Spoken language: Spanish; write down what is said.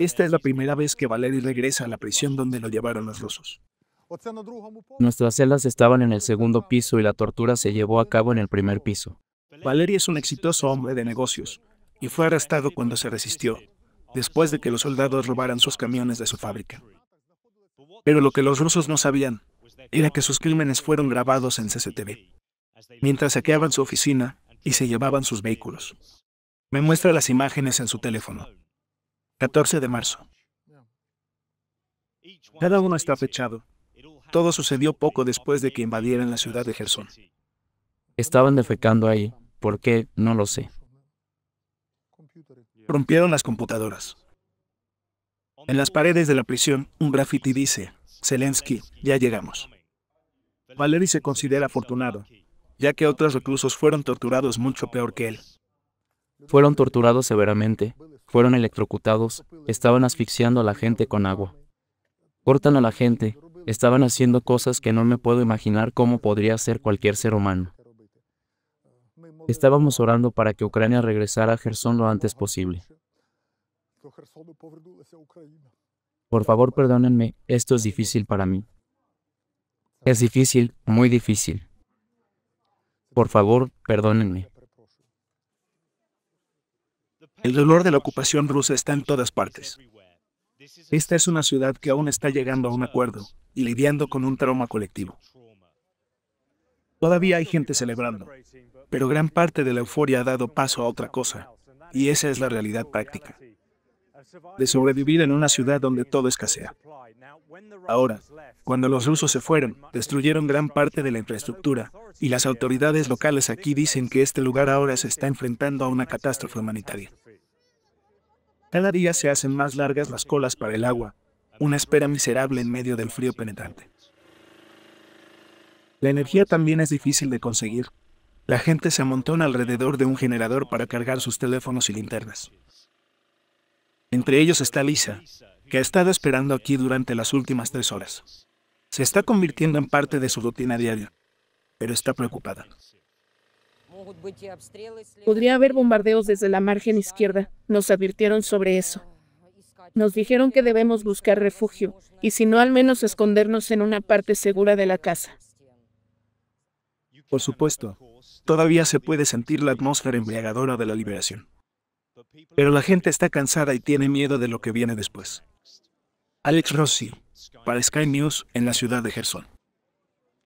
Esta es la primera vez que Valery regresa a la prisión donde lo llevaron los rusos. Nuestras celdas estaban en el segundo piso y la tortura se llevó a cabo en el primer piso. Valery es un exitoso hombre de negocios y fue arrestado cuando se resistió, después de que los soldados robaran sus camiones de su fábrica. Pero lo que los rusos no sabían era que sus crímenes fueron grabados en CCTV, mientras saqueaban su oficina y se llevaban sus vehículos. Me muestra las imágenes en su teléfono. 14 de marzo. Cada uno está fechado. Todo sucedió poco después de que invadieran la ciudad de Gerson. Estaban defecando ahí. ¿Por qué? No lo sé. Rompieron las computadoras. En las paredes de la prisión, un graffiti dice, Zelensky, ya llegamos. Valery se considera afortunado, ya que otros reclusos fueron torturados mucho peor que él. Fueron torturados severamente, fueron electrocutados, estaban asfixiando a la gente con agua. Cortan a la gente, estaban haciendo cosas que no me puedo imaginar cómo podría hacer cualquier ser humano. Estábamos orando para que Ucrania regresara a Gerson lo antes posible. Por favor, perdónenme, esto es difícil para mí. Es difícil, muy difícil. Por favor, perdónenme. El dolor de la ocupación rusa está en todas partes. Esta es una ciudad que aún está llegando a un acuerdo y lidiando con un trauma colectivo. Todavía hay gente celebrando, pero gran parte de la euforia ha dado paso a otra cosa, y esa es la realidad práctica de sobrevivir en una ciudad donde todo escasea. Ahora, cuando los rusos se fueron, destruyeron gran parte de la infraestructura y las autoridades locales aquí dicen que este lugar ahora se está enfrentando a una catástrofe humanitaria. Cada día se hacen más largas las colas para el agua, una espera miserable en medio del frío penetrante. La energía también es difícil de conseguir. La gente se amontona alrededor de un generador para cargar sus teléfonos y linternas. Entre ellos está Lisa, que ha estado esperando aquí durante las últimas tres horas. Se está convirtiendo en parte de su rutina diaria, pero está preocupada. Podría haber bombardeos desde la margen izquierda. Nos advirtieron sobre eso. Nos dijeron que debemos buscar refugio, y si no, al menos escondernos en una parte segura de la casa. Por supuesto, todavía se puede sentir la atmósfera embriagadora de la liberación. Pero la gente está cansada y tiene miedo de lo que viene después. Alex Rossi, para Sky News, en la ciudad de Gerson.